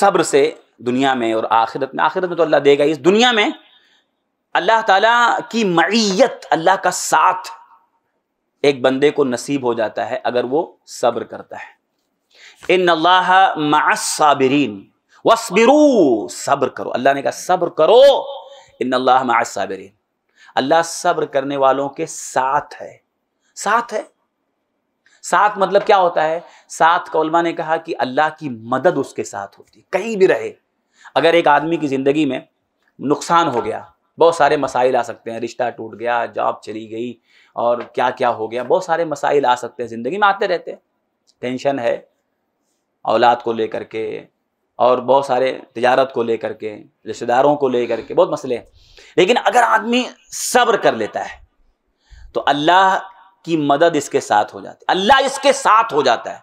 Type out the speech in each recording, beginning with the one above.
सब्र से दुनिया में और आखिरत में आखिरत में तो अल्लाह देगा इस दुनिया में अल्लाह ताला की मैत अल्लाह का साथ एक बंदे को नसीब हो जाता है अगर वो सब्र करता है इन अल्लाह मासाबरीन सब्र करो अल्लाह ने कहा सब्र करो इन अल्लाह मासाबरीन अल्लाह सब्र करने वालों के साथ है साथ है साथ मतलब क्या होता है साथ कौलमा ने कहा कि अल्लाह की मदद उसके साथ होती कहीं भी रहे अगर एक आदमी की ज़िंदगी में नुकसान हो गया बहुत सारे मसाइल आ सकते हैं रिश्ता टूट गया जॉब चली गई और क्या क्या हो गया बहुत सारे मसाइल आ सकते हैं ज़िंदगी में आते रहते हैं टेंशन है औलाद को लेकर के और बहुत सारे तजारत को लेकर के रिश्तेदारों को लेकर के बहुत मसले हैं लेकिन अगर आदमी सब्र कर लेता है तो अल्लाह की मदद इसके साथ हो जाती है अल्लाह इसके साथ हो जाता है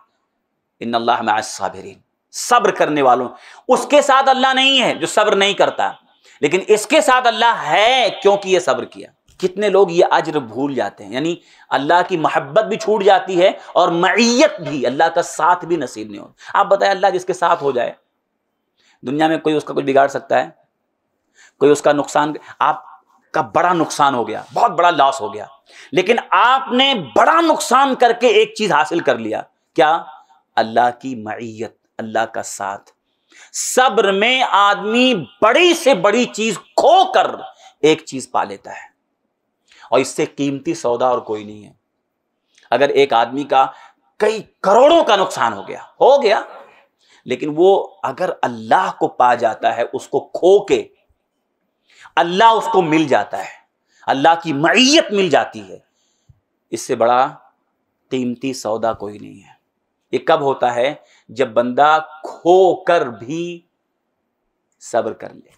इन अल्लाह में साबिरीन सब्र करने वालों उसके साथ अल्लाह नहीं है जो सब्र नहीं करता लेकिन इसके साथ अल्लाह है क्योंकि ये सब्र किया कितने लोग ये अज्र भूल जाते हैं यानी अल्लाह की मोहब्बत भी छूट जाती है और मैयत भी अल्लाह का साथ भी नसीब नहीं होता आप बताएं अल्लाह जिसके साथ हो जाए दुनिया में कोई उसका कुछ बिगाड़ सकता है कोई उसका नुकसान आप का बड़ा नुकसान हो गया बहुत बड़ा लॉस हो गया लेकिन आपने बड़ा नुकसान करके एक चीज हासिल कर लिया क्या अल्लाह की मैयत अल्लाह का साथ सब्र में आदमी बड़ी से बड़ी चीज खो कर एक चीज पा लेता है और इससे कीमती सौदा और कोई नहीं है अगर एक आदमी का कई करोड़ों का नुकसान हो गया हो गया लेकिन वो अगर अल्लाह को पा जाता है उसको खो के अल्लाह उसको मिल जाता है अल्लाह की मैयत मिल जाती है इससे बड़ा कीमती सौदा कोई नहीं है ये कब होता है जब बंदा खो कर भी सब्र कर ले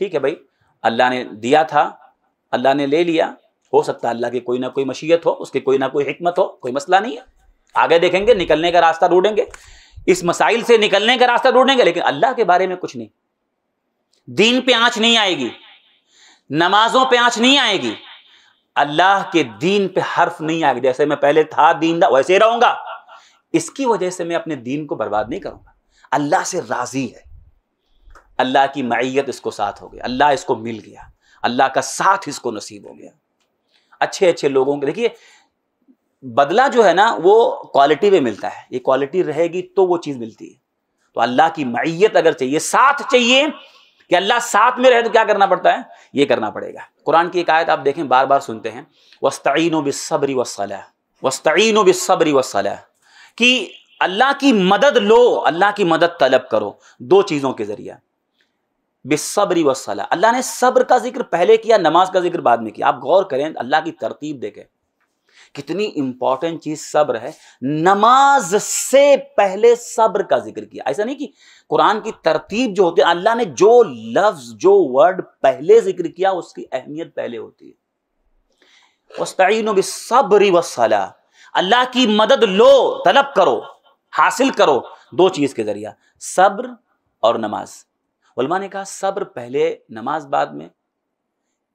ठीक है भाई अल्लाह ने दिया था अल्लाह ने ले लिया हो सकता है अल्लाह की कोई ना कोई मशीयत हो उसकी कोई ना कोई हिकमत हो कोई मसला नहीं है आगे देखेंगे निकलने का रास्ता ढूंढेंगे इस मसाइल से निकलने का रास्ता ढूंढेंगे लेकिन अल्लाह के बारे में कुछ नहीं दीन पे आंच नहीं आएगी नमाजों पे आंच नहीं आएगी अल्लाह के दीन पे हर्फ नहीं आएगा जैसे मैं पहले था दीनदार वैसे रहूंगा इसकी वजह से मैं अपने दीन को बर्बाद नहीं करूंगा अल्लाह से राजी है अल्लाह की मैत इसको साथ हो गया अल्लाह इसको मिल गया अल्लाह का साथ इसको नसीब हो गया अच्छे अच्छे लोगों के देखिए बदला जो है ना वो क्वालिटी में मिलता है ये क्वालिटी रहेगी तो वो चीज़ मिलती है तो अल्लाह की मैयत अगर चाहिए साथ चाहिए कि अल्लाह साथ में रहे तो क्या करना पड़ता है ये करना पड़ेगा कुरान की एक आयत आप देखें बार बार सुनते हैं वस्तीन बिसबरी वसला वस्तीन बिसबरी वसला कि अल्लाह की मदद लो अल्लाह की मदद तलब करो दो चीज़ों के ज़रिए बेसब्री वसला अल्लाह ने सब्र का जिक्र पहले किया नमाज का जिक्र बाद में किया आप गौर करें अल्लाह की तरतीब देखें कितनी इंपॉर्टेंट चीज सब्र है नमाज से पहले सब्र का जिक्र किया ऐसा नहीं कि कुरान की तरतीब जो होती है अल्लाह ने जो लफ्ज जो वर्ड पहले जिक्र किया उसकी अहमियत पहले होती है सब्री वसला अल्लाह की मदद लो तलब करो हासिल करो दो चीज के जरिया सब्र और नमाज उलमा ने कहा सब्र पहले नमाज बाद में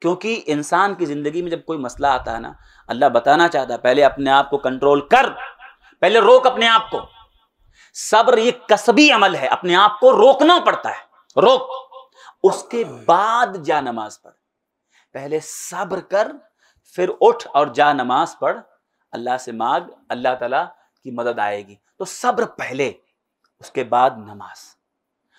क्योंकि इंसान की ज़िंदगी में जब कोई मसला आता है ना अल्लाह बताना चाहता है पहले अपने आप को कंट्रोल कर पहले रोक अपने आप को सब्र ये कसबी अमल है अपने आप को रोकना पड़ता है रोक उसके बाद जा नमाज पढ़ पहले सब्र कर फिर उठ और जा नमाज पढ़ अल्लाह से मांग अल्लाह ताला की मदद आएगी तो सब्र पहले उसके बाद नमाज